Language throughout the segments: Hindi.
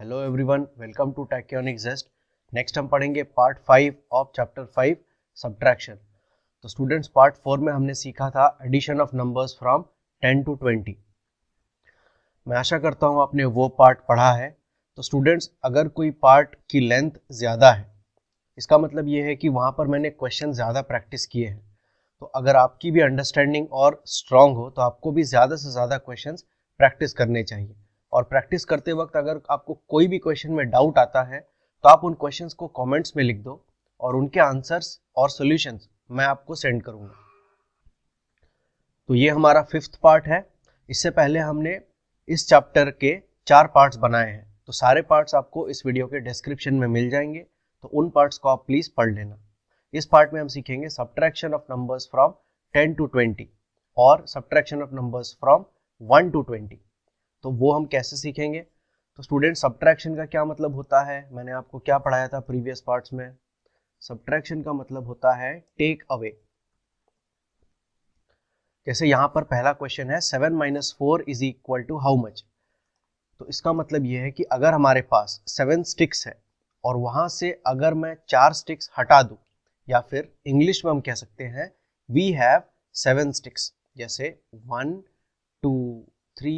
Hello everyone welcome to Tachyonic Jest next हम पढ़ेंगे part five of chapter five subtraction तो स्टूडेंट्स पार्ट फोर में हमने सीखा था addition of numbers from ten to twenty मैं आशा करता हूँ आपने वो पार्ट पढ़ा है तो स्टूडेंट्स अगर कोई पार्ट की लेंथ ज़्यादा है इसका मतलब ये है कि वहाँ पर मैंने क्वेश्चन ज़्यादा प्रैक्टिस किए हैं तो अगर आपकी भी अंडरस्टैंडिंग और स्ट्रांग हो तो आपको भी ज़्यादा से ज़्यादा क्वेश्चंस प्रैक्टिस करने चाहिए और प्रैक्टिस करते वक्त अगर आपको कोई भी क्वेश्चन में डाउट आता है तो आप उन क्वेश्चंस को कमेंट्स में लिख दो और उनके आंसर्स और सॉल्यूशंस मैं आपको सेंड करूंगा तो ये हमारा फिफ्थ पार्ट है इससे पहले हमने इस चैप्टर के चार पार्ट्स बनाए हैं तो सारे पार्ट्स आपको इस वीडियो के डिस्क्रिप्शन में मिल जाएंगे तो उन पार्ट्स को आप प्लीज़ पढ़ लेना इस पार्ट में हम सीखेंगे subtraction of numbers from 10 to 20 और subtraction of numbers from 1 to 20 तो वो हम कैसे सीखेंगे तो स्टूडेंट सब्ट्रैक्शन का क्या मतलब होता है मैंने आपको क्या पढ़ाया था प्रीवियस पार्ट्स में सब्ट्रैक्शन का मतलब होता है टेक अवे जैसे यहां पर पहला क्वेश्चन है seven minus four is equal to how much तो इसका मतलब यह है कि अगर हमारे पास सेवन स्टिक्स है और वहां से अगर मैं चार स्टिक्स हटा दू या फिर इंग्लिश में हम कह सकते हैं वी हैव सेवन स्टिक्स जैसे one two three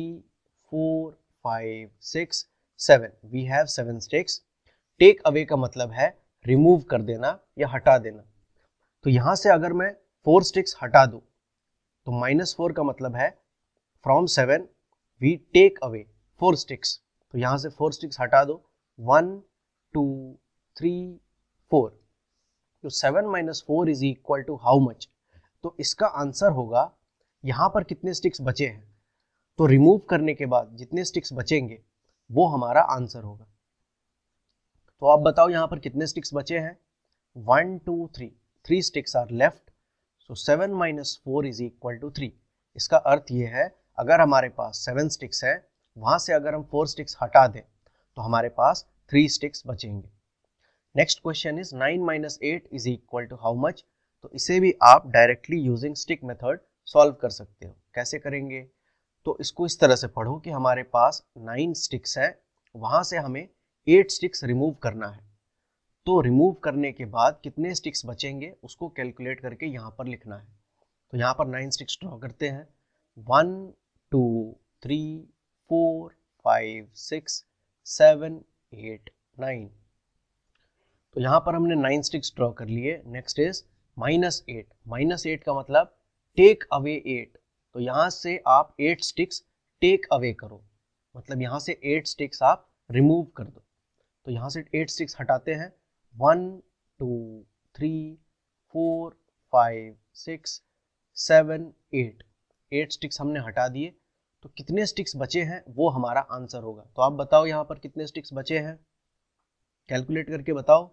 four five six seven we have seven sticks take away का मतलब है रिमूव कर देना या हटा देना तो यहां से अगर मैं फोर स्टिक्स हटा दू तो माइनस फोर का मतलब है from seven we take away four sticks तो यहां से फोर स्टिक्स हटा दो वन टू थ्री फोर तो seven minus four is equal to how much तो इसका आंसर होगा यहां पर कितने स्टिक्स बचे हैं तो रिमूव करने के बाद जितने स्टिक्स बचेंगे वो हमारा आंसर होगा तो आप बताओ यहाँ पर कितने स्टिक्स बचे हैं one two three three sticks are left so seven minus four is equal to three इसका अर्थ ये है अगर हमारे पास सेवन स्टिक्स है वहाँ से अगर हम फोर स्टिक्स हटा दें तो हमारे पास थ्री स्टिक्स बचेंगे next question is nine minus eight is equal to how much तो इसे भी आप directly using stick method solve कर सकते हो कैसे करेंगे तो इसको इस तरह से पढ़ो कि हमारे पास नाइन स्टिक्स है वहां से हमें एट स्टिक्स रिमूव करना है तो रिमूव करने के बाद कितने स्टिक्स बचेंगे उसको कैलकुलेट करके यहाँ पर लिखना है तो यहाँ पर नाइन स्टिक्स ड्रॉ करते हैं one two three four five six seven eight nine तो यहाँ पर हमने नाइन स्टिक्स ड्रॉ कर लिए next is minus eight minus eight का मतलब टेक अवे एट तो यहाँ से आप एट स्टिक्स टेक अवे करो मतलब यहाँ से एट स्टिक्स आप रिमूव कर दो तो यहाँ से एट स्टिक्स हटाते हैं one two three four five six seven eight eight sticks हमने हटा दिए तो कितने स्टिक्स बचे हैं वो हमारा आंसर होगा तो आप बताओ यहाँ पर कितने स्टिक्स बचे हैं कैलकुलेट करके बताओ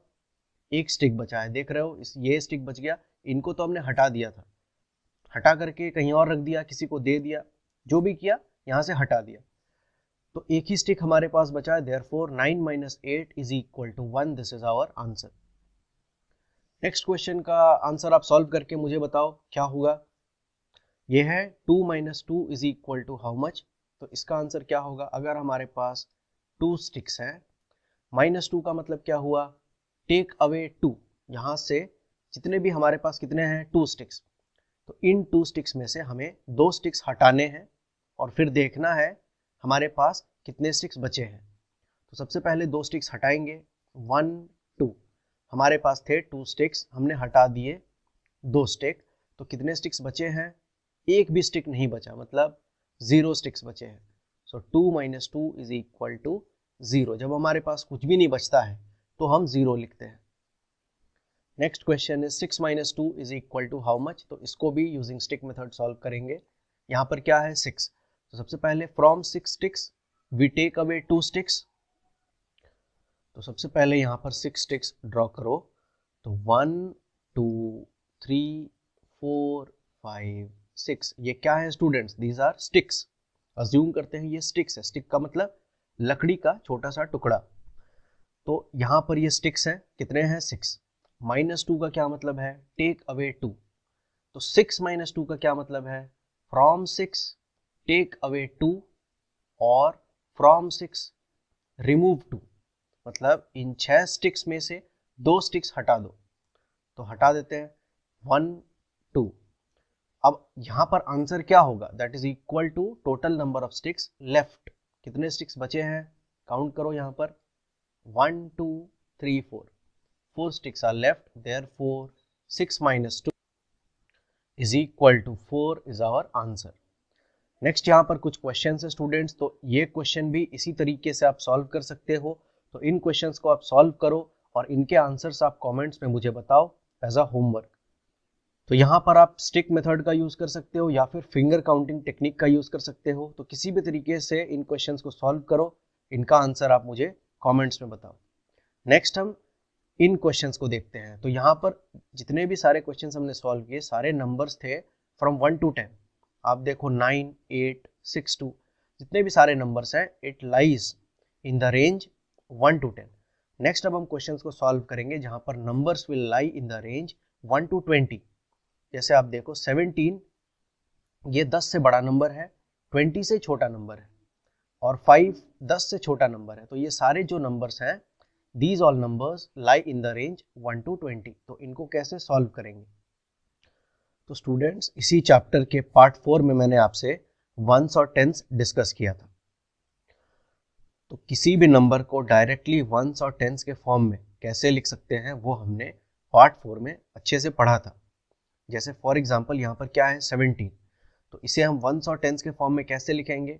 एक स्टिक बचा है देख रहे हो इस ये स्टिक बच गया इनको तो हमने हटा दिया था हटा करके कहीं और रख दिया किसी को दे दिया जो भी किया यहाँ से हटा दिया तो एक ही स्टिक हमारे पास बचा है there four nine minus eight is equal to one this is our answer next question का आंसर आप सॉल्व करके मुझे बताओ क्या होगा ये है two minus two is equal to how much तो इसका आंसर क्या होगा अगर हमारे पास टू स्टिक्स हैं माइनस टू का मतलब क्या हुआ टेक अवे टू यहां से जितने भी हमारे पास कितने हैं टू स्टिक्स तो इन टू स्टिक्स में से हमें दो स्टिक्स हटाने हैं और फिर देखना है हमारे पास कितने स्टिक्स बचे हैं तो सबसे पहले दो स्टिक्स हटाएंगे वन टू हमारे पास थे टू स्टिक्स हमने हटा दिए दो स्टिक तो कितने स्टिक्स बचे हैं एक भी स्टिक नहीं बचा मतलब ज़ीरो स्टिक्स बचे हैं so two minus two is equal to zero जब हमारे पास कुछ भी नहीं बचता है तो हम ज़ीरो लिखते हैं नेक्स्ट क्वेश्चन है six minus two is equal to how much तो इसको भी यूजिंग स्टिक मेथड सॉल्व करेंगे यहाँ पर क्या है सिक्स तो सबसे पहले from six sticks we take away two sticks तो सबसे पहले यहाँ पर सिक्स स्टिक्स ड्रॉ करो तो one two three four five six ये क्या है students these are sticks assume करते हैं ये स्टिक्स है स्टिक का मतलब लकड़ी का छोटा सा टुकड़ा तो यहाँ पर ये स्टिक्स हैं कितने हैं सिक्स माइनस टू का क्या मतलब है टेक अवे टू तो सिक्स माइनस टू का क्या मतलब है from six take away two और फ्रॉम सिक्स रिमूव टू मतलब इन छह स्टिक्स में से दो स्टिक्स हटा दो तो हटा देते हैं वन टू अब यहाँ पर आंसर क्या होगा that is equal to total number of sticks left कितने स्टिक्स बचे हैं काउंट करो यहाँ पर one two three four 4 sticks are left therefore 6 minus 2 is equal to 4 is our answer next यहाँ पर कुछ क्वेश्चन है स्टूडेंट्स तो ये क्वेश्चन भी इसी तरीके से आप सॉल्व कर सकते हो तो इन क्वेश्चन को आप सॉल्व करो और इनके आंसर्स आप कमेंट्स में मुझे बताओ एज अ होमवर्क तो यहाँ पर आप स्टिक मेथड का यूज़ कर सकते हो या फिर फिंगर काउंटिंग टेक्निक का यूज़ कर सकते हो तो किसी भी तरीके से इन क्वेश्चन को सॉल्व करो इनका आंसर आप मुझे कॉमेंट्स में बताओ नेक्स्ट हम इन क्वेश्चंस को देखते हैं तो यहाँ पर जितने भी सारे क्वेश्चन हमने सॉल्व किए सारे नंबर्स थे फ्रॉम वन टू टेन आप देखो नाइन एट सिक्स टू जितने भी सारे नंबर्स हैं it lies in the range one to ten next अब हम क्वेश्चंस को सॉल्व करेंगे जहाँ पर numbers will lie in the range one to twenty जैसे आप देखो सेवनटीन ये दस से बड़ा नंबर है ट्वेंटी से छोटा नंबर है और फाइव दस से छोटा नंबर है तो ये सारे जो नंबर्स हैं these all numbers lie in the range one to twenty तो इनको कैसे सॉल्व करेंगे तो स्टूडेंट्स इसी चैप्टर के पार्ट फोर में मैंने आपसे वंस और टेंस डिस्कस किया था तो किसी भी नंबर को डायरेक्टली वंस और टेंस के फॉर्म में कैसे लिख सकते हैं वो हमने पार्ट फोर में अच्छे से पढ़ा था जैसे फॉर एग्जाम्पल यहाँ पर क्या है सेवनटीन तो इसे हम वंस और टेंस के फॉर्म में कैसे लिखेंगे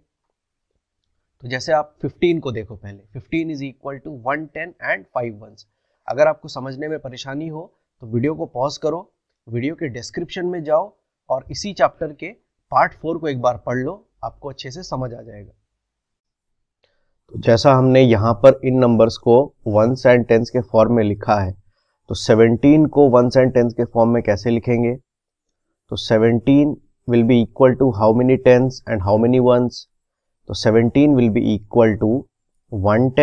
तो जैसे आप 15 को देखो पहले 15 is equal to one ten and five ones अगर आपको समझने में परेशानी हो तो वीडियो को पॉज करो वीडियो के डिस्क्रिप्शन में जाओ और इसी चैप्टर के पार्ट फोर को एक बार पढ़ लो आपको अच्छे से समझ आ जाएगा तो जैसा हमने यहाँ पर इन नंबर्स को वंस एंड टेंस के फॉर्म में लिखा है तो 17 को वंस एंड टेंस के फॉर्म में कैसे लिखेंगे तो 17 will be equal to how many tens and how many ones तो 17 will be equal to 110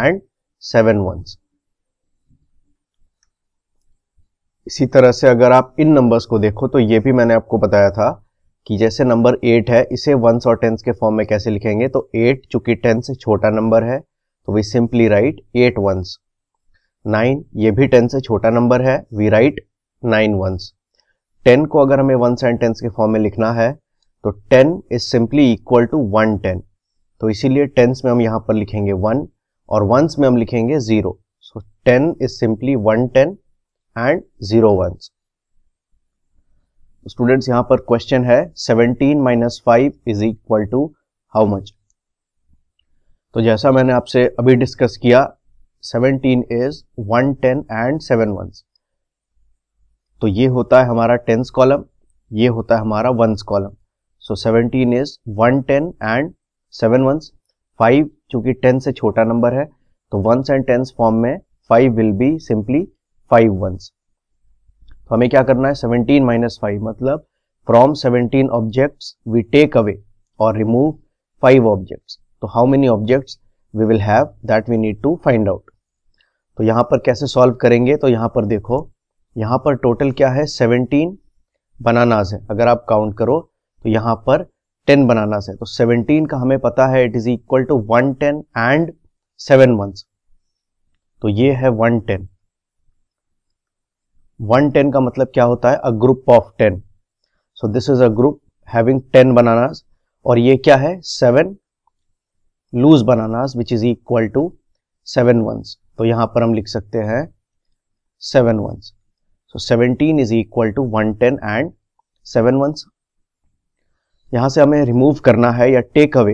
and seven ones इसी तरह से अगर आप इन नंबर्स को देखो तो ये भी मैंने आपको बताया था कि जैसे नंबर एट है इसे वंस और टेंस के फॉर्म में कैसे लिखेंगे तो एट चूंकि टेन तो से छोटा नंबर है तो we simply write eight ones nine ये भी टेन से छोटा नंबर है we write nine ones ten को अगर हमें वंस एंड टेंस के फॉर्म में लिखना है तो ten is simply equal to one ten तो इसीलिए टेंस में हम यहां पर लिखेंगे वन और वंस में हम लिखेंगे zero so ten is simply one ten and zero ones students यहां पर क्वेश्चन है seventeen minus five is equal to how much तो जैसा मैंने आपसे अभी डिस्कस किया seventeen is one ten and seven ones तो ये होता है हमारा टेंस कॉलम ये होता है हमारा ones column so seventeen is one ten and seven ones five चूंकि टेन से छोटा नंबर है तो वंस एंड टेंस फॉर्म में five will be simply five ones तो हमें क्या करना है सेवनटीन माइनस फाइव मतलब from seventeen objects we take away और रिमूव फाइव ऑब्जेक्ट्स तो how many objects we will have that we need to find out तो यहां पर कैसे सॉल्व करेंगे तो यहां पर देखो यहां पर टोटल क्या है सेवनटीन बनानाज है अगर आप काउंट करो तो यहां पर टेन बनाना से तो सेवनटीन का हमें पता है it is equal to one ten and seven month तो ये है वन टेन वन टेन का मतलब क्या होता है a group of ten so this is a group having ten bananas और ये क्या है seven loose bananas which is equal to seven ones तो यहां पर हम लिख सकते हैं seven ones so seventeen is equal to one ten and seven ones यहां से हमें रिमूव करना है या टेक अवे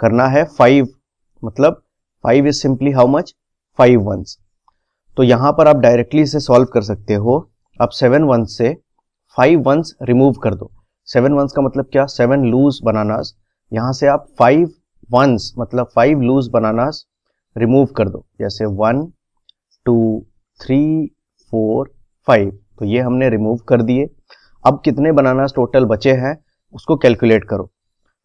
करना है फाइव मतलब five is simply how much five ones तो यहां पर आप डायरेक्टली इसे सॉल्व कर सकते हो आप सेवन वंस से फाइव वंस रिमूव कर दो सेवन वंस का मतलब क्या सेवन लूज बनानास यहां से आप फाइव वंस मतलब फाइव लूज बनानास रिमूव कर दो जैसे one two three four five तो ये हमने रिमूव कर दिए अब कितने बनानास टोटल बचे हैं उसको कैलकुलेट करो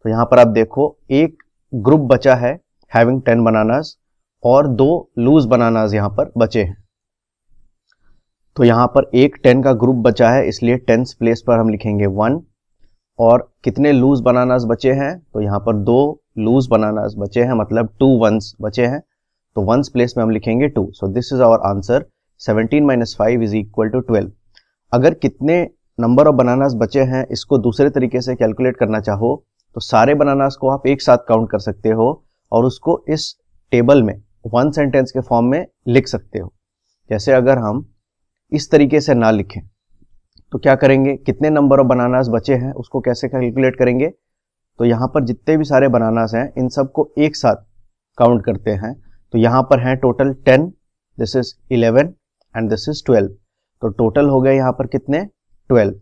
तो यहां पर आप देखो एक ग्रुप बचा है हैविंग टेन बनानास और दो लूज बनानास यहां पर बचे हैं तो यहां पर एक टेन का ग्रुप बचा है इसलिए टेंस प्लेस पर हम लिखेंगे वन और कितने लूज बनानास बचे हैं तो यहां पर दो लूज बनानास बचे हैं मतलब टू वंस बचे हैं तो वंस प्लेस में हम लिखेंगे two so this is our answer 17 minus five is equal to twelve अगर कितने नंबर ऑफ बनानास बचे हैं इसको दूसरे तरीके से कैलकुलेट करना चाहो तो सारे बनानास को आप एक साथ काउंट कर सकते हो और उसको इस टेबल में वन सेंटेंस के फॉर्म में लिख सकते हो जैसे अगर हम इस तरीके से ना लिखें तो क्या करेंगे कितने नंबर ऑफ बनानास बचे हैं उसको कैसे कैलकुलेट करेंगे तो यहाँ पर जितने भी सारे बनानास हैं इन सबको एक साथ काउंट करते हैं तो यहाँ पर हैं total ten this is eleven and this is twelve तो टोटल हो गए यहाँ पर कितने ट्वेल्व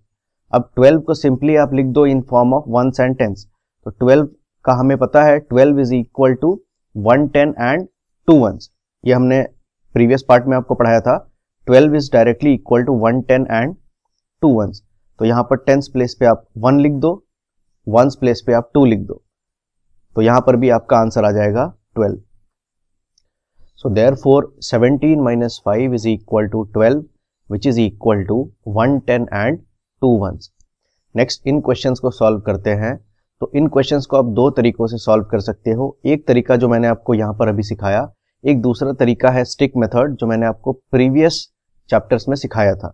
अब ट्वेल्व को सिंपली आप लिख दो in form of one sentence तो ट्वेल्व का हमें पता है twelve is equal to one ten and two ones ये हमने प्रीवियस पार्ट में आपको पढ़ाया था twelve is directly equal to one ten and two ones तो यहां पर टेंस प्लेस पे आप वन लिख दो वंस प्लेस पे आप टू लिख दो तो यहां पर भी आपका आंसर आ जाएगा twelve so there four seventeen minus five is equal to twelve which is equal to one ten and two ones next इन क्वेश्चंस को सॉल्व करते हैं तो इन क्वेश्चंस को आप दो तरीकों से सॉल्व कर सकते हो एक तरीका जो मैंने आपको यहाँ पर अभी सिखाया एक दूसरा तरीका है स्टिक मेथड जो मैंने आपको प्रीवियस चैप्टर्स में सिखाया था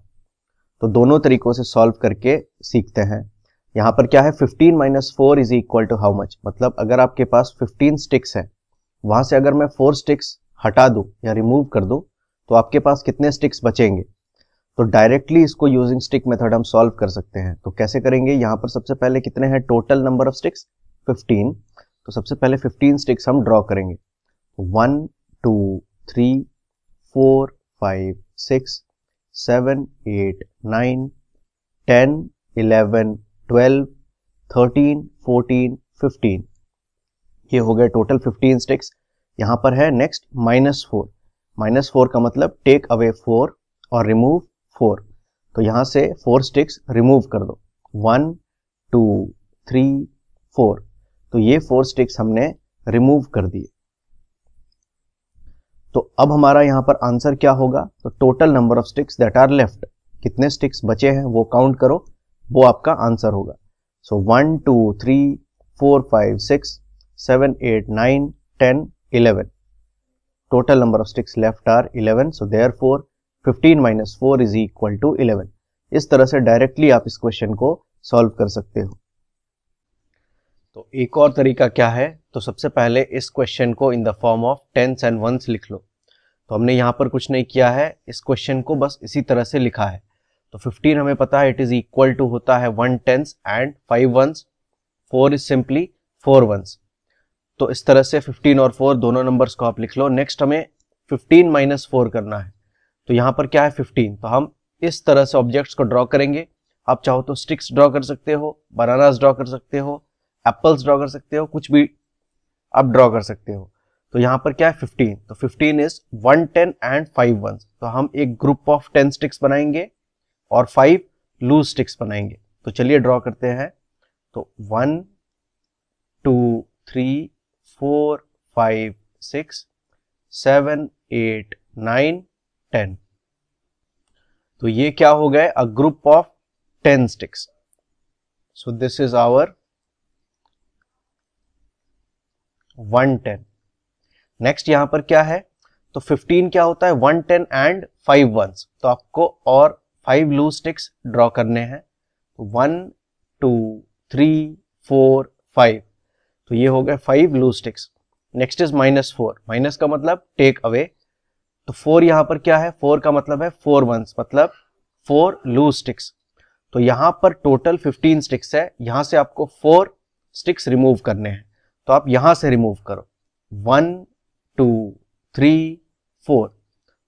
तो दोनों तरीकों से सॉल्व करके सीखते हैं यहाँ पर क्या है 15 minus four is equal to how much मतलब अगर आपके पास 15 स्टिक्स हैं वहां से अगर मैं फोर स्टिक्स हटा दूँ या रिमूव कर दूँ तो आपके पास कितने स्टिक्स बचेंगे तो डायरेक्टली इसको यूजिंग स्टिक मेथड हम सॉल्व कर सकते हैं तो कैसे करेंगे यहां पर सबसे पहले कितने हैं टोटल नंबर ऑफ स्टिक्स 15 तो सबसे पहले 15 स्टिक्स हम ड्रॉ करेंगे one two three four five six seven eight nine ten eleven twelve thirteen fourteen fifteen ये हो गए टोटल फिफ्टीन स्टिक्स यहां पर है next minus four minus four का मतलब टेक अवे फोर और रिमूव फोर तो यहां से फोर स्टिक्स रिमूव कर दो वन टू थ्री फोर तो ये फोर स्टिक्स हमने रिमूव कर दिए तो अब हमारा यहां पर आंसर क्या होगा तो total number of sticks that are left कितने स्टिक्स बचे हैं वो काउंट करो वो आपका आंसर होगा so one two three four five six seven eight nine ten eleven number of sticks left are eleven so therefore 15 minus four is equal to eleven इस तरह से डायरेक्टली आप इस क्वेश्चन को सॉल्व कर सकते हो तो एक और तरीका क्या है तो सबसे पहले इस क्वेश्चन को in the form of tens and ones लिख लो तो हमने यहां पर कुछ नहीं किया है इस क्वेश्चन को बस इसी तरह से लिखा है तो 15 हमें पता है इट इज इक्वल टू होता है one tens and five ones four is simply four ones तो इस तरह से 15 और 4 दोनों नंबर्स को आप लिख लो नेक्स्ट हमें 15 माइनस फोर करना है तो यहाँ पर क्या है फिफ्टीन तो हम इस तरह से ऑब्जेक्ट्स को ड्रॉ करेंगे आप चाहो तो स्टिक्स ड्रॉ कर सकते हो बनानास ड्रॉ कर सकते हो एप्पल्स ड्रॉ कर सकते हो कुछ भी आप ड्रॉ कर सकते हो तो यहाँ पर क्या है फिफ्टीन तो fifteen is one ten and five one तो हम एक ग्रुप ऑफ टेन स्टिक्स बनाएंगे और फाइव लूज स्टिक्स बनाएंगे तो चलिए ड्रॉ करते हैं तो one two three four five six seven eight nine ten तो ये क्या हो गए a group of ten sticks so this is our one ten next यहां पर क्या है तो 15 क्या होता है 110 एंड फाइव वन तो आपको और फाइव लू स्टिक्स ड्रॉ करने हैं one two three four five तो ये हो गए five loose sticks next is minus four minus का मतलब टेक अवे तो फोर यहां पर क्या है फोर का मतलब है फोर वंस मतलब फोर लूज स्टिक्स तो यहां पर टोटल फिफ्टीन स्टिक्स है यहां से आपको फोर स्टिक्स रिमूव करने हैं तो आप यहां से रिमूव करो वन टू थ्री फोर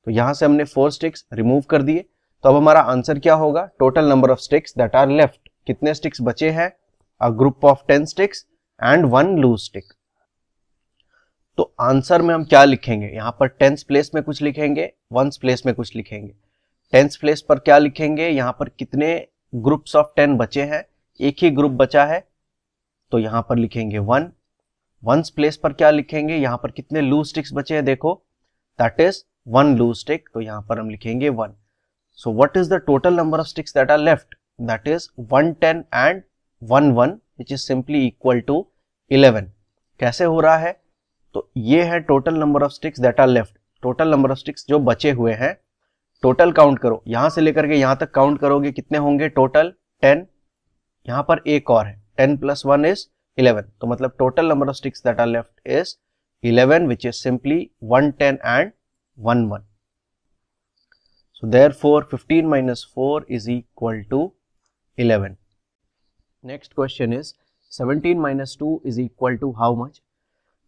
तो यहां से हमने फोर स्टिक्स रिमूव कर दिए तो अब हमारा आंसर क्या होगा total number of sticks that are left कितने स्टिक्स बचे हैं a group of ten sticks and one loose stick तो आंसर में हम क्या लिखेंगे यहां पर टेंस प्लेस में कुछ लिखेंगे वंस प्लेस में कुछ लिखेंगे टेंस प्लेस पर क्या लिखेंगे यहां पर कितने ग्रुप्स ऑफ टेन बचे हैं एक ही ग्रुप बचा है तो यहां पर लिखेंगे वन वंस प्लेस पर क्या लिखेंगे यहां पर कितने लू स्टिक्स बचे हैं देखो that is one loose stick तो यहां पर हम लिखेंगे one so what is the total number of sticks that are left that is one ten and one one which is simply equal to eleven कैसे हो रहा है तो ये है total number of sticks that are left total number of sticks जो बचे हुए हैं टोटल काउंट करो यहां से लेकर के यहां तक काउंट करोगे कितने होंगे टोटल टेन यहां पर एक और है ten plus one is eleven तो मतलब total number of sticks that are left is eleven which is simply one ten and one one so therefore fifteen minus four is equal to eleven next question is 17 minus two is equal to how much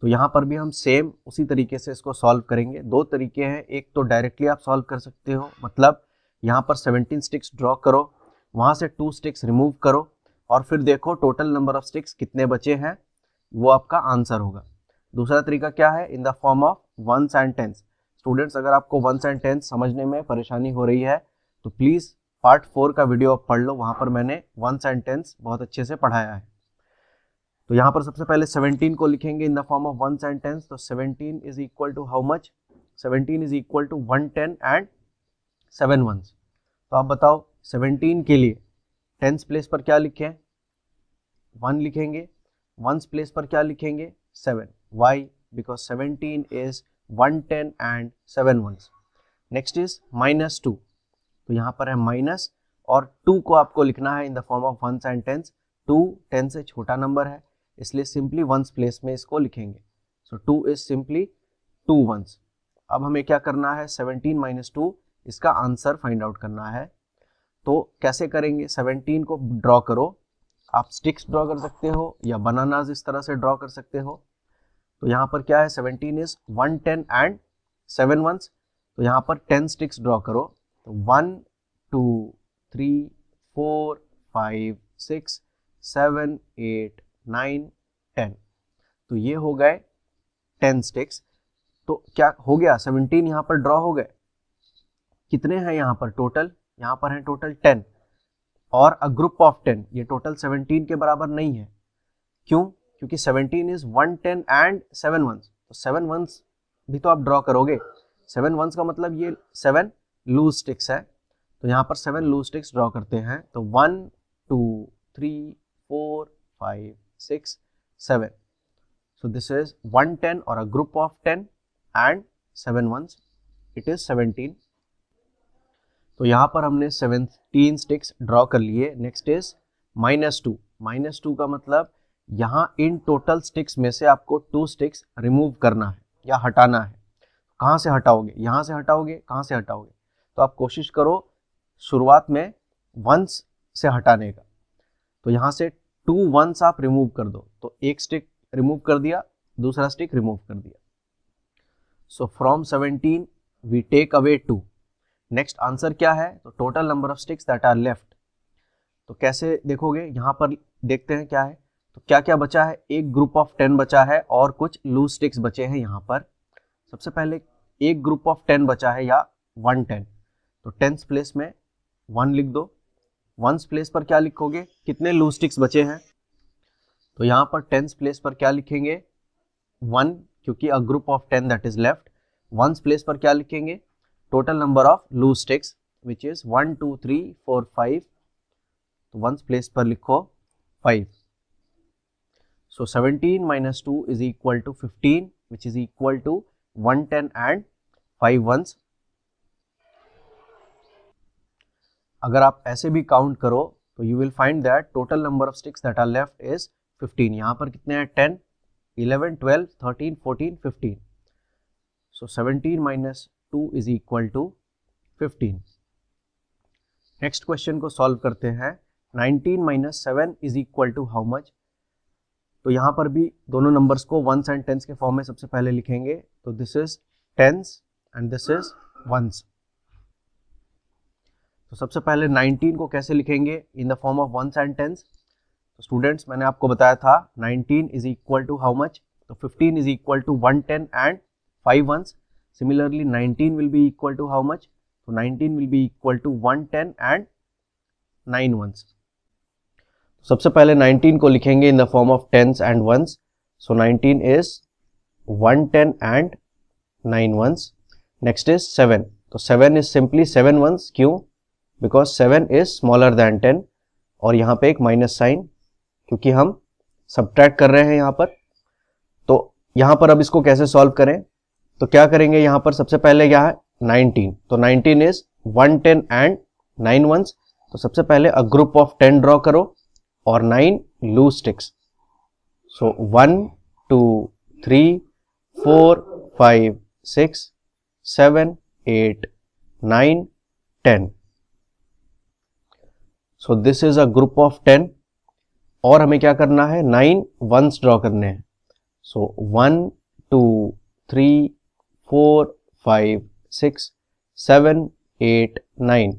तो यहाँ पर भी हम सेम उसी तरीके से इसको सॉल्व करेंगे दो तरीके हैं एक तो डायरेक्टली आप सॉल्व कर सकते हो मतलब यहाँ पर 17 स्टिक्स ड्रॉ करो वहाँ से टू स्टिक्स रिमूव करो और फिर देखो टोटल नंबर ऑफ स्टिक्स कितने बचे हैं वो आपका आंसर होगा दूसरा तरीका क्या है in the form of one sentence students अगर आपको वन सेंटेंस समझने में परेशानी हो रही है तो प्लीज़ पार्ट फोर का वीडियो आप पढ़ लो वहाँ पर मैंने वन सेंटेंस बहुत अच्छे से पढ़ाया है तो यहाँ पर सबसे पहले 17 को लिखेंगे in the form of one sentence तो 17 is equal to how much 17 is equal to one ten and seven ones तो आप बताओ 17 के लिए टेंस प्लेस पर क्या लिखें वन लिखेंगे वंस प्लेस पर क्या लिखेंगे seven why because seventeen is one ten and seven ones next is minus two तो यहाँ पर है माइनस और टू को आपको लिखना है in the form of one sentence to ten से छोटा नंबर है इसलिए सिंपली वंस प्लेस में इसको लिखेंगे so two is simply two ones अब हमें क्या करना है सेवनटीन माइनस टू इसका आंसर फाइंड आउट करना है तो कैसे करेंगे सेवनटीन को ड्रॉ करो आप स्टिक्स ड्रॉ कर सकते हो या बनानाज इस तरह से ड्रॉ कर सकते हो तो यहाँ पर क्या है seventeen is one ten and seven ones तो यहाँ पर टेन स्टिक्स ड्रॉ करो तो one two three four five six seven eight nine ten तो ये हो गए टेन स्टिक्स तो क्या हो गया सेवनटीन यहाँ पर ड्रॉ हो गए कितने हैं यहाँ पर टोटल यहाँ पर हैं टोटल टेन और अ ग्रुप ऑफ टेन ये टोटल सेवनटीन के बराबर नहीं है क्यों क्योंकि seventeen is one ten and seven ones तो सेवन वंस भी तो आप ड्रॉ करोगे सेवन वंस का मतलब ये सेवन लूज स्टिक्स है तो यहाँ पर सेवन लूज स्टिक्स ड्रॉ करते हैं तो one two three four five 6, 7. So this is 110 or a group of 10 and 7 ones. It is 17. तो यहाँ पर हमने सेवनटीन स्टिक्स ड्रॉ कर लिए next is minus two minus two का मतलब यहाँ इन टोटल स्टिक्स में से आपको टू स्टिक्स रिमूव करना है या हटाना है कहाँ से हटाओगे यहाँ से हटाओगे कहाँ से हटाओगे तो आप कोशिश करो शुरुआत में वंस से हटाने का तो यहाँ से टू वंस आप रिमूव कर दो तो एक स्टिक रिमूव कर दिया दूसरा स्टिक रिमूव कर दिया so from 17 we take away two next answer क्या है तो total number of sticks that are left तो कैसे देखोगे यहाँ पर देखते हैं क्या है तो क्या क्या बचा है एक ग्रुप ऑफ टेन बचा है और कुछ लूज स्टिक्स बचे हैं यहाँ पर सबसे पहले एक ग्रुप ऑफ टेन बचा है या वन टेन तो टेंथ प्लेस में वन लिख दो वंस प्लेस पर क्या लिखोगे कितने लूज स्टिक्स बचे हैं तो यहां पर टेंस प्लेस पर क्या लिखेंगे वन क्योंकि a group of ten that is left ones place पर क्या लिखेंगे total number of loose sticks which is one two three four five तो वंस प्लेस पर लिखो five so seventeen minus two is equal to fifteen which is equal to one ten and five ones अगर आप ऐसे भी काउंट करो तो you will find that total number of sticks that are left is 15 यहाँ पर कितने हैं 10 11 12 13 14 15 so 17 minus 2 is equal to 15 next question को सॉल्व करते हैं 19 minus seven is equal to how much तो यहाँ पर भी दोनों नंबर्स को वंस एंड टेंस के फॉर्म में सबसे पहले लिखेंगे तो this is tens and this is ones तो सबसे पहले 19 को कैसे लिखेंगे in the form of one and tens तो स्टूडेंट्स मैंने आपको बताया था 19 is equal to how much तो 15 is equal to 110 and five ones similarly 19 will be equal to how much तो 19 will be equal to 110 and nine ones सबसे पहले 19 को लिखेंगे in the form of tens and ones so 19 is 110 and nine ones next is 7 तो 7 इज सिंपली 7 वंस क्यों because seven is smaller than ten और यहाँ पे एक माइनस साइन क्योंकि हम सब्ट्रैक्ट कर रहे हैं यहाँ पर तो यहाँ पर अब इसको कैसे सॉल्व करें तो क्या करेंगे यहाँ पर सबसे पहले क्या है नाइनटीन तो nineteen is one ten and nine ones तो सबसे पहले a group of ten draw करो और nine loose sticks so one two three four five six seven eight nine ten so this is a group of ten और हमें क्या करना है नाइन वंस ड्रॉ करने हैं so one two three four five six seven eight nine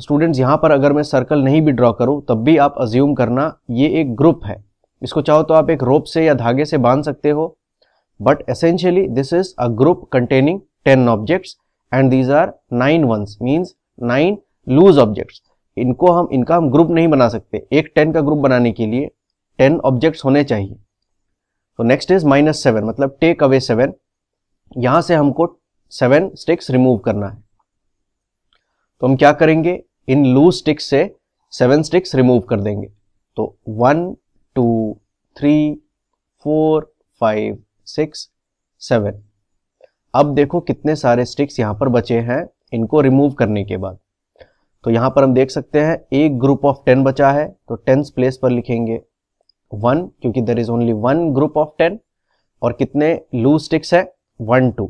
students यहां पर अगर मैं सर्कल नहीं भी ड्रॉ करूं तब भी आप अज्यूम करना ये एक ग्रुप है इसको चाहो तो आप एक रोप से या धागे से बांध सकते हो but essentially this is a group containing ten objects and these are nine ones means nine loose objects इनको हम इनका हम ग्रुप नहीं बना सकते एक टेन का ग्रुप बनाने के लिए टेन ऑब्जेक्ट्स होने चाहिए तो नेक्स्ट इज माइनस सेवन मतलब टेक अवे सेवन यहां से हमको सेवन स्टिक्स रिमूव करना है तो हम क्या करेंगे इन लूज स्टिक्स से सेवन स्टिक्स रिमूव कर देंगे तो one two three four five six seven अब देखो कितने सारे स्टिक्स यहां पर बचे हैं इनको रिमूव करने के बाद तो यहां पर हम देख सकते हैं एक ग्रुप ऑफ टेन बचा है तो टेंस प्लेस पर लिखेंगे वन क्योंकि there is only one group of ten और कितने लू स्टिक्स है वन टू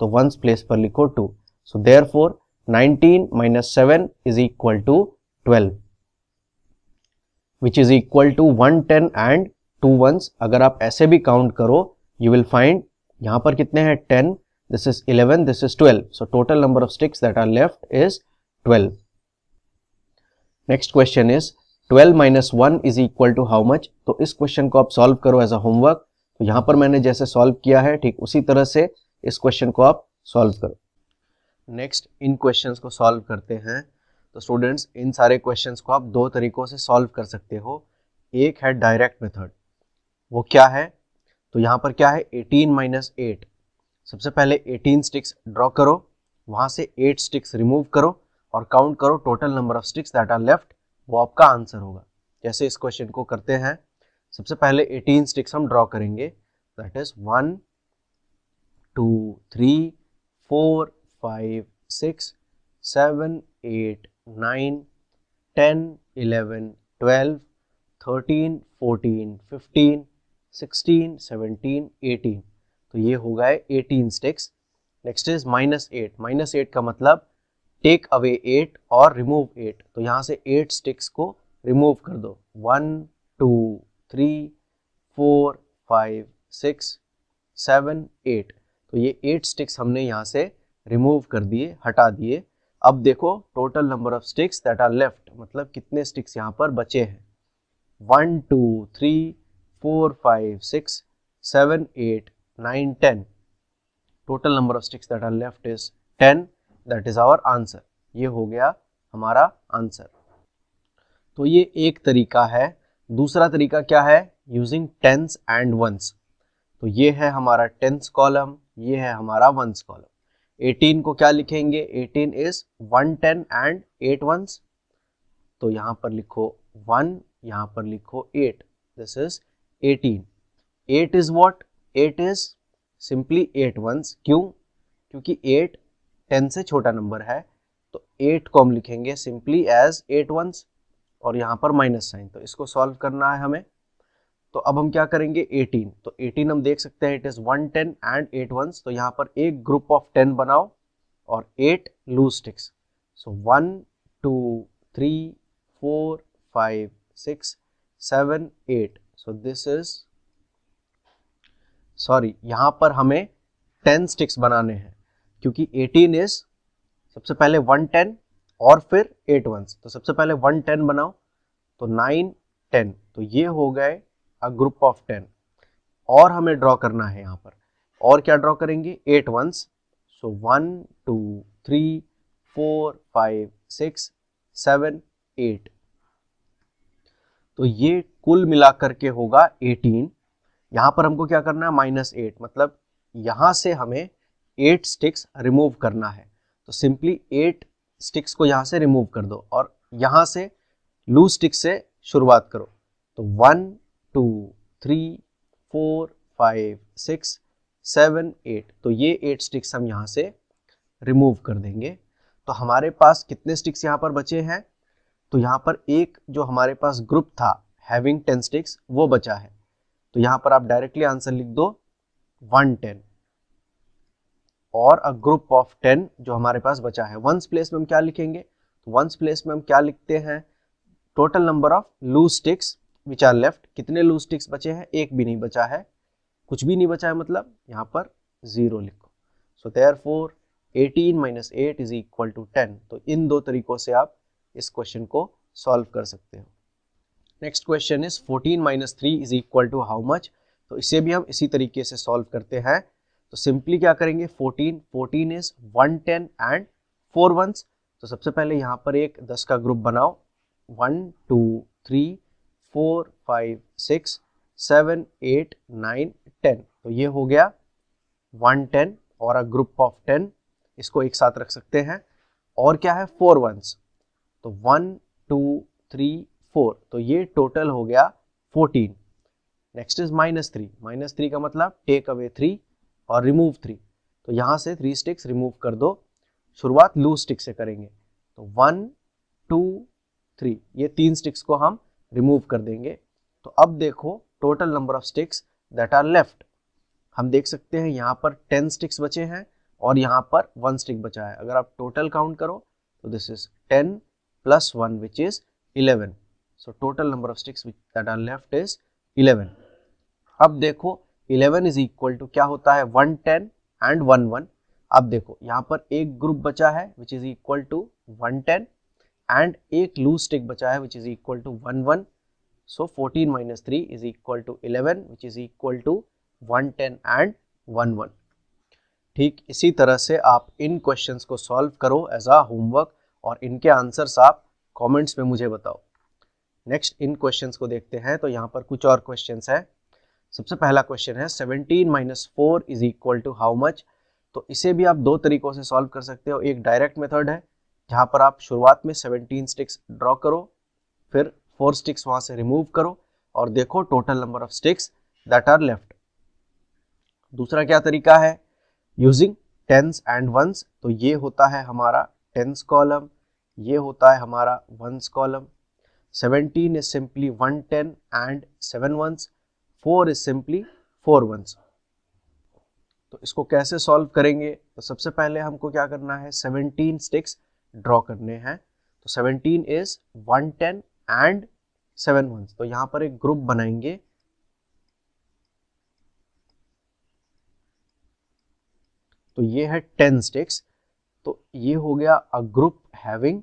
तो वन प्लेस पर लिखो two so there therefore nineteen minus seven is equal to twelve which is equal to one ten and two ones अगर आप ऐसे भी काउंट करो यू विल फाइंड यहां पर कितने हैं ten this is eleven this is twelve so total number of sticks that are left is twelve next question is 12 minus one is equal to how much तो इस क्वेश्चन को आप सॉल्व करो एज अ होमवर्क तो यहाँ पर मैंने जैसे सॉल्व किया है ठीक उसी तरह से इस क्वेश्चन को आप सॉल्व करो नेक्स्ट इन क्वेश्चंस को सॉल्व करते हैं तो स्टूडेंट्स इन सारे क्वेश्चंस को आप दो तरीकों से सॉल्व कर सकते हो एक है डायरेक्ट मेथड वो क्या है तो यहाँ पर क्या है 18 माइनस एट सबसे पहले 18 स्टिक्स ड्रॉ करो वहाँ से 8 स्टिक्स रिमूव करो और काउंट करो total number of sticks that are left वो आपका आंसर होगा जैसे इस क्वेश्चन को करते हैं सबसे पहले 18 स्टिक्स हम ड्रॉ करेंगे that is one two three four five six seven eight nine ten eleven twelve thirteen fourteen fifteen sixteen seventeen eighteen तो ये होगा है eighteen sticks next is minus eight minus eight का मतलब टेक अवे एट और रिमूव एट तो यहाँ से एट स्टिक्स को रिमूव कर दो one two three four five six seven eight तो ये एट स्टिक्स हमने यहाँ से रिमूव कर दिए हटा दिए अब देखो total number of sticks that are left मतलब कितने स्टिक्स यहाँ पर बचे हैं one two three four five six seven eight nine ten total number of sticks that are left is ten that is our answer ये हो गया हमारा आंसर तो ये एक तरीका है दूसरा तरीका क्या है यूजिंग टेंस एंड वंस तो ये है हमारा टेंस कॉलम ये है हमारा वंस कॉलम 18 को क्या लिखेंगे 18 is one ten and eight ones तो यहां पर लिखो वन यहां पर लिखो eight this is 18 eight is what eight is simply eight ones क्यों क्योंकि एट टेन से छोटा नंबर है तो एट को हम लिखेंगे सिंपली एज एट वंस और यहाँ पर माइनस साइन तो इसको सॉल्व करना है हमें तो अब हम क्या करेंगे 18 तो 18 हम देख सकते हैं it is one ten and eight ones तो यहाँ पर एक ग्रुप ऑफ टेन बनाओ और eight loose sticks so one two three four five six seven eight so this is sorry यहाँ पर हमें टेन स्टिक्स बनाने हैं क्योंकि 18 इज सबसे पहले 110 और फिर एट वन तो सबसे पहले 110 बनाओ तो 9 10 तो ये हो गए अ ग्रुप ऑफ 10 और हमें ड्रॉ करना है यहां पर और क्या ड्रॉ करेंगे eight ones so one two three four five six seven eight तो ये कुल मिलाकर के होगा एटीन यहां पर हमको क्या करना है माइनस एट मतलब यहां से हमें एट स्टिक्स रिमूव करना है तो सिंपली एट स्टिक्स को यहाँ से रिमूव कर दो और यहाँ से लूज स्टिक से शुरुआत करो तो one two three four five six seven eight तो ये एट स्टिक्स हम यहाँ से रिमूव कर देंगे तो हमारे पास कितने स्टिक्स यहाँ पर बचे हैं तो यहाँ पर एक जो हमारे पास ग्रुप था हैविंग टेन स्टिक्स वो बचा है तो यहाँ पर आप डायरेक्टली आंसर लिख दो वन टेन और अ ग्रुप ऑफ टेन जो हमारे पास बचा है वंस प्लेस में हम क्या लिखेंगे वंस तो प्लेस में हम क्या लिखते हैं total number of loose sticks which are left कितने लूज स्टिक्स बचे हैं एक भी नहीं बचा है कुछ भी नहीं बचा है मतलब यहाँ पर जीरो लिखो so there therefore eighteen minus eight is equal to ten तो इन दो तरीकों से आप इस क्वेश्चन को सॉल्व कर सकते हो next question is fourteen minus three is equal to how much तो इसे भी हम इसी तरीके से सॉल्व करते हैं तो सिंपली क्या करेंगे 14 14 इज 110 एंड फोर वंस तो सबसे पहले यहाँ पर एक दस का ग्रुप बनाओ one two three four five six seven eight nine ten तो ये हो गया वन टेन और अ ग्रुप ऑफ टेन इसको एक साथ रख सकते हैं और क्या है फोर वंस तो वन टू थ्री फोर तो ये टोटल हो गया fourteen next is minus three minus three का मतलब टेक अवे थ्री और रिमूव थ्री तो यहाँ से थ्री स्टिक्स रिमूव कर दो शुरुआत लूज स्टिक से करेंगे तो वन टू थ्री ये तीन स्टिक्स को हम रिमूव कर देंगे तो अब देखो total number of sticks that are left हम देख सकते हैं यहाँ पर टेन स्टिक्स बचे हैं और यहाँ पर वन स्टिक बचा है अगर आप टोटल काउंट करो तो this is ten plus one which is eleven so total number of sticks that are left is eleven अब देखो इलेवन इज इक्वल टू क्या होता है one ten and one one अब देखो यहाँ पर एक ग्रुप बचा है which is equal to one ten and एक लूज स्टिक बचा है which is equal to one one so fourteen minus three is equal to eleven which is equal to one ten and one one ठीक इसी तरह से आप इन क्वेश्चंस को सॉल्व करो एज आ होमवर्क और इनके आंसर्स आप कॉमेंट्स में मुझे बताओ नेक्स्ट इन क्वेश्चन को देखते हैं तो यहाँ पर कुछ और क्वेश्चन हैं सबसे पहला क्वेश्चन है 17 minus four is equal to how much तो इसे भी आप दो तरीकों से सॉल्व कर सकते हो एक डायरेक्ट मेथड है जहां पर आप शुरुआत में 17 स्टिक्स ड्रॉ करो फिर फोर स्टिक्स वहां से रिमूव करो और देखो total number of sticks that are left दूसरा क्या तरीका है यूजिंग टेंस एंड वंस तो ये होता है हमारा टेंस कॉलम ये होता है हमारा ones column 17 is simply one ten and seven ones four is simply four ones तो इसको कैसे सॉल्व करेंगे तो सबसे पहले हमको क्या करना है सेवनटीन स्टिक्स ड्रॉ करने हैं तो seventeen is one ten and seven ones तो यहां पर एक ग्रुप बनाएंगे तो ये है टेन स्टिक्स तो ये हो गया a group having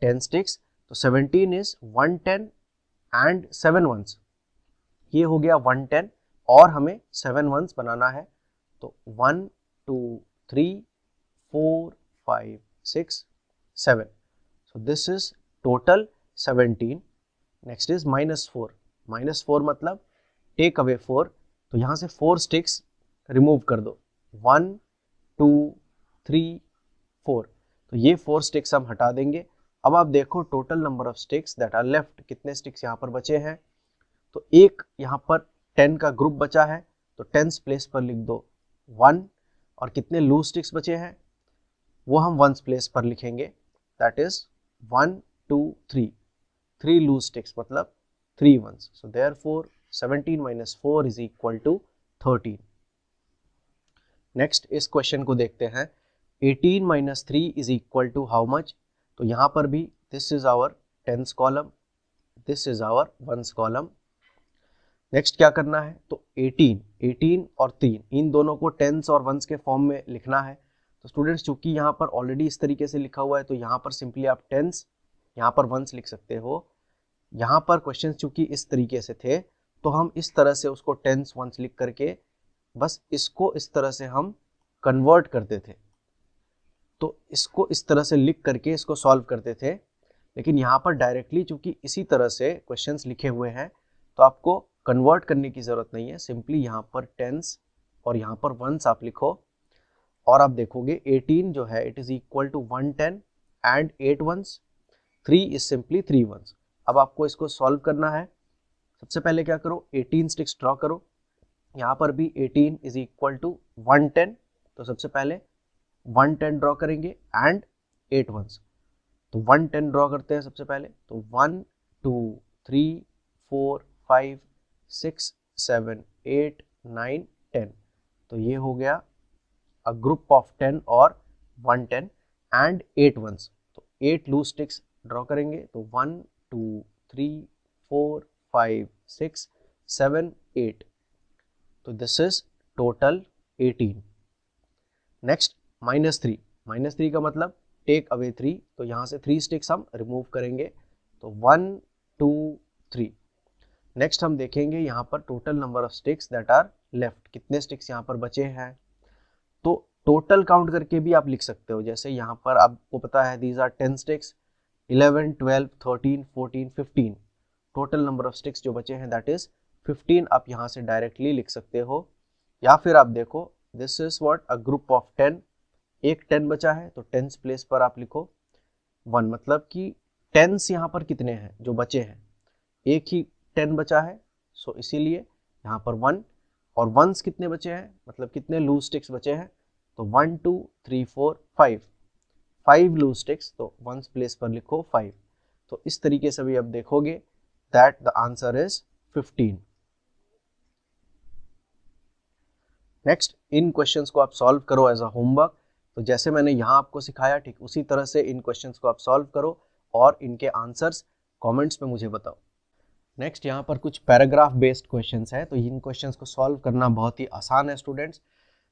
ten sticks तो seventeen is one ten and seven ones ये हो गया वन टेन और हमें सेवन वंस बनाना है तो one two three four five six seven so this is total seventeen next is minus four minus four मतलब टेक अवे फोर तो यहाँ से फोर स्टिक्स रिमूव कर दो वन टू थ्री फोर तो ये फोर स्टिक्स हम हटा देंगे अब आप देखो total number of sticks that are left कितने स्टिक्स यहाँ पर बचे हैं तो एक यहाँ पर टेन का ग्रुप बचा है तो टेंस प्लेस पर लिख दो वन और कितने लूज स्टिक्स बचे हैं वो हम वंस प्लेस पर लिखेंगे that is one two three three loose sticks मतलब three ones so there four seventeen minus four is equal to thirteen next इस क्वेश्चन को देखते हैं eighteen minus three is equal to how much तो यहाँ पर भी this is our tens column this is our ones column next क्या करना है तो 18, 18 और 3 इन दोनों को टेंस और वंस के फॉर्म में लिखना है तो स्टूडेंट्स चूंकि यहाँ पर ऑलरेडी इस तरीके से लिखा हुआ है तो यहाँ पर सिंपली आप टेंस यहाँ पर वंस लिख सकते हो यहाँ पर क्वेश्चन चूंकि इस तरीके से थे तो हम इस तरह से उसको टेंस वंस लिख करके बस इसको इस तरह से हम कन्वर्ट करते थे तो इसको इस तरह से लिख करके इसको सॉल्व करते थे लेकिन यहाँ पर डायरेक्टली चूंकि इसी तरह से क्वेश्चन लिखे हुए हैं तो आपको कन्वर्ट करने की ज़रूरत नहीं है सिंपली यहाँ पर टेंस और यहाँ पर वंस आप लिखो और आप देखोगे 18 जो है it is equal to 110 and eight ones three is simply three ones अब आपको इसको सॉल्व करना है सबसे पहले क्या करो 18 स्टिक्स ड्रॉ करो यहाँ पर भी 18 इज इक्वल टू 110 तो सबसे पहले 110 ड्रॉ करेंगे एंड एट वंस तो 110 ड्रॉ करते हैं सबसे पहले तो one two three four five six seven eight nine ten तो ये हो गया अ ग्रुप ऑफ टेन और one ten and eight ones तो एट लूज स्टिक्स ड्रॉ करेंगे तो one two three four five six seven eight तो this is total eighteen next minus three minus three का मतलब टेक अवे थ्री तो यहाँ से थ्री स्टिक्स हम रिमूव करेंगे तो वन टू थ्री नेक्स्ट हम देखेंगे यहाँ पर total number of sticks that are left कितने स्टिक्स यहाँ पर बचे हैं तो टोटल काउंट करके भी आप लिख सकते हो जैसे यहाँ पर आपको पता है these are ten sticks eleven twelve thirteen fourteen fifteen total number of sticks जो बचे हैं दैट इज फिफ्टीन आप यहाँ से डायरेक्टली लिख सकते हो या फिर आप देखो this is what a group of ten एक टेन बचा है तो टेंस प्लेस पर आप लिखो वन मतलब कि टेंस यहाँ पर कितने हैं जो बचे हैं एक ही टेन बचा है सो इसीलिए यहाँ पर वन और वंस कितने बचे हैं मतलब कितने लूज स्टिक्स बचे हैं तो one two three four five five loose sticks तो वंस प्लेस पर लिखो फाइव तो इस तरीके से भी आप देखोगे that the answer is fifteen next इन क्वेश्चंस को आप सॉल्व करो एज अ होमवर्क तो जैसे मैंने यहाँ आपको सिखाया ठीक उसी तरह से इन क्वेश्चंस को आप सॉल्व करो और इनके आंसर्स कमेंट्स में मुझे बताओ नेक्स्ट यहाँ पर कुछ पैराग्राफ बेस्ड क्वेश्चन है तो इन क्वेश्चन को सॉल्व करना बहुत ही आसान है स्टूडेंट्स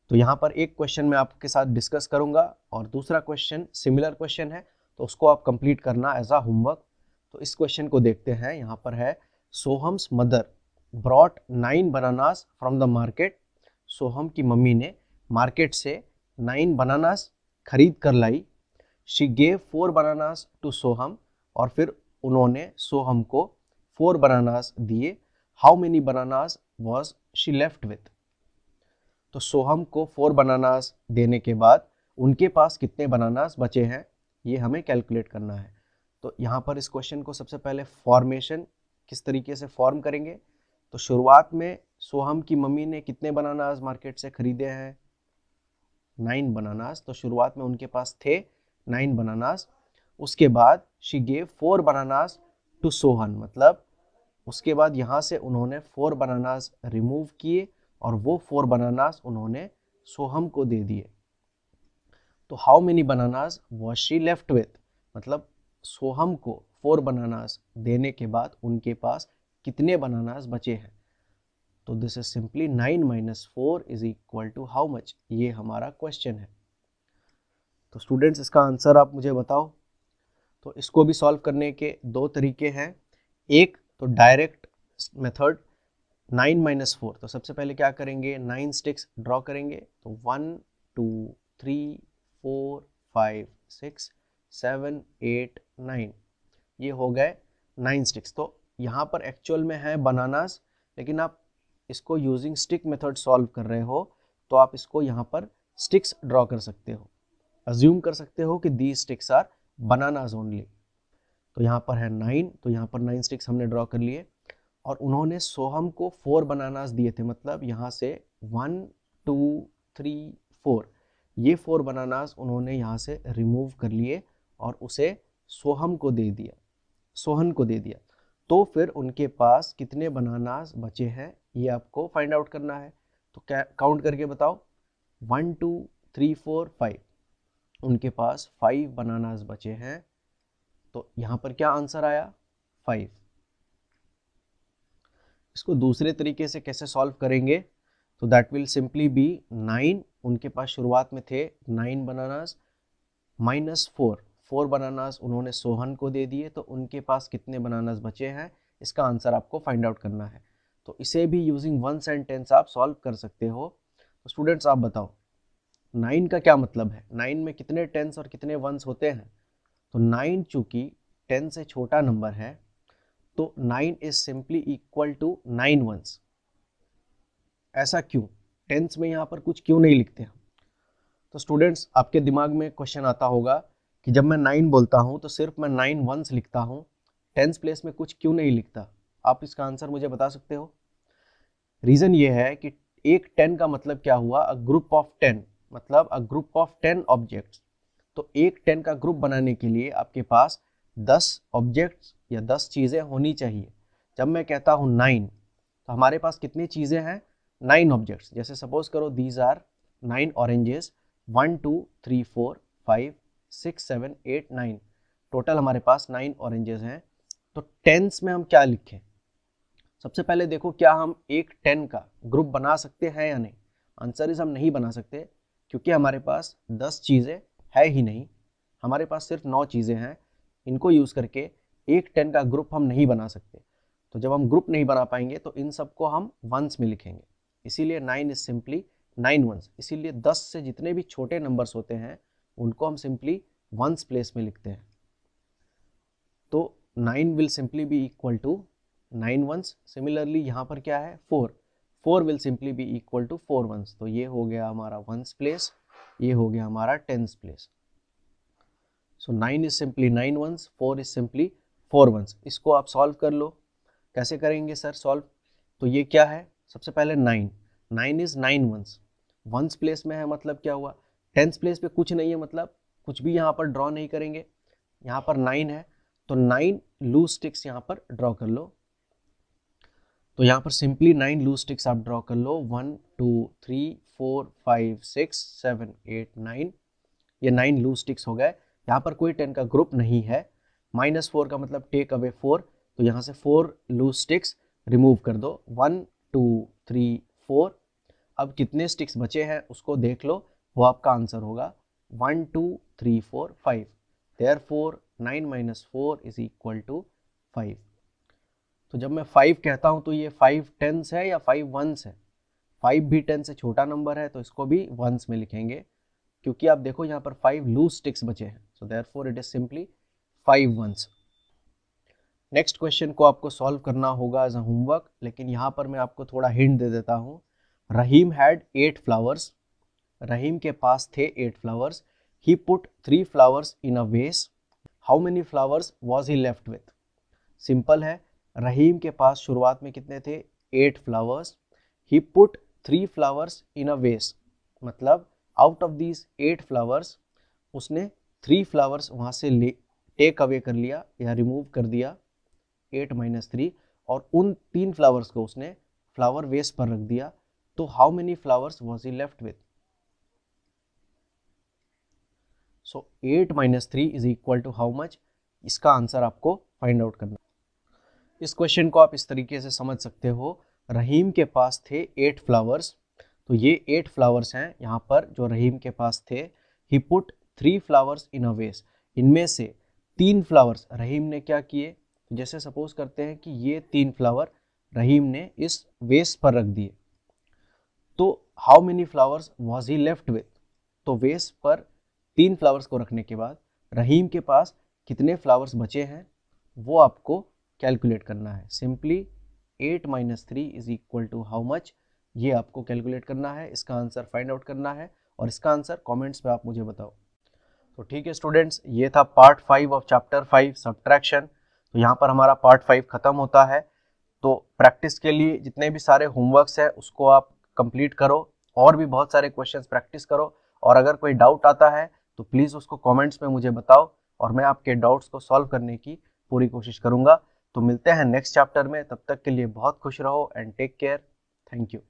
तो यहाँ पर एक क्वेश्चन मैं आपके साथ डिस्कस करूँगा और दूसरा क्वेश्चन सिमिलर क्वेश्चन है तो उसको आप कंप्लीट करना एज अ होमवर्क तो इस क्वेश्चन को देखते हैं यहाँ पर है Soham's mother brought nine bananas from the market Soham की मम्मी ने मार्केट से नाइन बनानास खरीद कर लाई she gave four bananas to Soham और फिर उन्होंने सोहम को फोर बनानास दिए how many bananas was she left with तो सोहम को फोर बनानास देने के बाद उनके पास कितने बनानास बचे हैं ये हमें कैलकुलेट करना है तो यहाँ पर इस क्वेश्चन को सबसे पहले फॉर्मेशन किस तरीके से फॉर्म करेंगे तो शुरुआत में सोहम की मम्मी ने कितने बनानास मार्केट से ख़रीदे हैं नाइन बनानास तो शुरुआत में उनके पास थे नाइन बनानास उसके बाद she gave four bananas to Sohan मतलब उसके बाद यहाँ से उन्होंने फोर बनानास रिमूव किए और वो फोर बनानास उन्होंने सोहम को दे दिए तो how many bananas was she left with मतलब सोहम को फोर बनानास देने के बाद उनके पास कितने बनानास बचे हैं तो this is simply nine minus four is equal to how much ये हमारा क्वेश्चन है तो स्टूडेंट्स इसका आंसर आप मुझे बताओ तो इसको भी सॉल्व करने के दो तरीके हैं एक तो direct method nine minus four तो सबसे पहले क्या करेंगे नाइन स्टिक्स ड्रॉ करेंगे तो one two three four five six seven eight nine ये हो गए नाइन स्टिक्स तो यहाँ पर एक्चुअल में है बनानास लेकिन आप इसको यूजिंग स्टिक मेथड सॉल्व कर रहे हो तो आप इसको यहाँ पर स्टिक्स ड्रॉ कर सकते हो अज्यूम कर सकते हो कि the sticks are bananas only तो यहाँ पर है नाइन तो यहाँ पर नाइन स्टिक्स हमने ड्रॉ कर लिए और उन्होंने सोहम को फोर बनानास दिए थे मतलब यहाँ से वन टू थ्री फोर ये फोर बनानास उन्होंने यहाँ से रिमूव कर लिए और उसे सोहम को दे दिया सोहन को दे दिया तो फिर उनके पास कितने बनानास बचे हैं ये आपको फाइंड आउट करना है तो क्या काउंट करके बताओ one two three four five उनके पास फाइव बनानास बचे हैं तो यहां पर क्या आंसर आया फाइव इसको दूसरे तरीके से कैसे सॉल्व करेंगे तो that will simply be nine उनके पास शुरुआत में थे nine bananas minus four four bananas उन्होंने सोहन को दे दिए तो उनके पास कितने बनानास बचे हैं इसका आंसर आपको फाइंड आउट करना है तो इसे भी यूजिंग वन सेंटेंस आप सॉल्व कर सकते हो तो स्टूडेंट्स आप बताओ नाइन का क्या मतलब है नाइन में कितने टेंस और कितने वंस होते हैं तो नाइन चूंकि टेन से छोटा नंबर है तो nine is simply equal to nine ones ऐसा क्यों टेंस में यहाँ पर कुछ क्यों नहीं लिखते हम तो स्टूडेंट्स आपके दिमाग में क्वेश्चन आता होगा कि जब मैं नाइन बोलता हूँ तो सिर्फ मैं नाइन वंस लिखता हूँ टेंस प्लेस में कुछ क्यों नहीं लिखता आप इसका आंसर मुझे बता सकते हो रीज़न ये है कि एक टेन का मतलब क्या हुआ अ ग्रुप ऑफ टेन मतलब a group of ten objects तो एक टेन का ग्रुप बनाने के लिए आपके पास दस ऑब्जेक्ट्स या दस चीज़ें होनी चाहिए जब मैं कहता हूँ नाइन तो हमारे पास कितनी चीज़ें हैं नाइन ऑब्जेक्ट्स जैसे सपोज करो these are nine oranges one two three four five six seven eight nine total हमारे पास नाइन ऑरेंजेस हैं तो टेंस में हम क्या लिखें सबसे पहले देखो क्या हम एक टेन का ग्रुप बना सकते हैं या नहीं आंसर इज हम नहीं बना सकते क्योंकि हमारे पास दस चीज़ें है ही नहीं हमारे पास सिर्फ नौ चीज़ें हैं इनको यूज़ करके एक टेन का ग्रुप हम नहीं बना सकते तो जब हम ग्रुप नहीं बना पाएंगे तो इन सबको हम वंस में लिखेंगे इसीलिए nine is simply nine ones इसीलिए दस से जितने भी छोटे नंबर्स होते हैं उनको हम सिंपली वंस प्लेस में लिखते हैं तो nine will simply be equal to nine ones similarly यहाँ पर क्या है four four will simply be equal to four ones तो ये हो गया हमारा वंस प्लेस ये हो गया हमारा tens place so nine is simply nine ones four is simply four ones इसको आप सॉल्व कर लो कैसे करेंगे सर सॉल्व तो ये क्या है सबसे पहले nine nine is nine ones ones place में है मतलब क्या हुआ टेंस प्लेस पे कुछ नहीं है मतलब कुछ भी यहाँ पर ड्रॉ नहीं करेंगे यहाँ पर नाइन है तो नाइन लूज स्टिक्स यहाँ पर ड्रॉ कर लो तो यहाँ पर सिंपली नाइन लूज स्टिक्स आप ड्रॉ कर लो one two three four five six seven eight nine ये नाइन लू स्टिक्स हो गए यहाँ पर कोई टेन का ग्रुप नहीं है माइनस फोर का मतलब टेक अवे फोर तो यहाँ से फोर लू स्टिक्स रिमूव कर दो वन टू थ्री फोर अब कितने स्टिक्स बचे हैं उसको देख लो वो आपका आंसर होगा one two three four five there four nine minus four is equal to five तो जब मैं फाइव कहता हूँ तो ये फाइव टेंस है या फाइव वंस है फाइव भी टेन से छोटा नंबर है तो इसको भी वंस में लिखेंगे क्योंकि आप देखो यहाँ पर फाइव लूज स्टिक्स बचे हैं so there four it is simply five ones next question को आपको सॉल्व करना होगा एज अ होमवर्क लेकिन यहाँ पर मैं आपको थोड़ा हिंट दे देता हूँ Rahim had eight flowers Rahim के पास थे eight flowers he put three flowers in a vase how many flowers was he left with simple है रहीम के पास शुरुआत में कितने थे eight flowers he put three flowers in a vase मतलब out of these eight flowers उसने थ्री फ्लावर्स वहाँ से ले टेक अवे कर लिया या रिमूव कर दिया एट माइनस थ्री और उन तीन फ्लावर्स को उसने फ्लावर वेस पर रख दिया तो how many flowers was he left with so eight minus three is equal to how much इसका आंसर आपको फाइंड आउट करना इस क्वेश्चन को आप इस तरीके से समझ सकते हो रहीम के पास थे एट फ्लावर्स तो ये एट फ्लावर्स हैं यहाँ पर जो रहीम के पास थे he put three flowers in a vase इनमें से तीन फ्लावर्स रहीम ने क्या किए तो जैसे सपोज करते हैं कि ये तीन फ्लावर रहीम ने इस वेस पर रख दिए तो how many flowers was he left with तो वेस पर तीन फ्लावर्स को रखने के बाद रहीम के पास कितने फ्लावर्स बचे हैं वो आपको कैलकुलेट करना है simply eight minus three is equal to how much ये आपको कैलकुलेट करना है इसका आंसर फाइंड आउट करना है और इसका आंसर कमेंट्स में आप मुझे बताओ तो ठीक है स्टूडेंट्स ये था part five of chapter five subtraction तो यहाँ पर हमारा पार्ट फाइव ख़त्म होता है तो प्रैक्टिस के लिए जितने भी सारे होमवर्क्स हैं उसको आप कंप्लीट करो और भी बहुत सारे क्वेश्चंस प्रैक्टिस करो और अगर कोई डाउट आता है तो प्लीज़ उसको कमेंट्स में मुझे बताओ और मैं आपके डाउट्स को सॉल्व करने की पूरी कोशिश करूँगा तो मिलते हैं नेक्स्ट चैप्टर में तब तक के लिए बहुत खुश रहो and take care thank you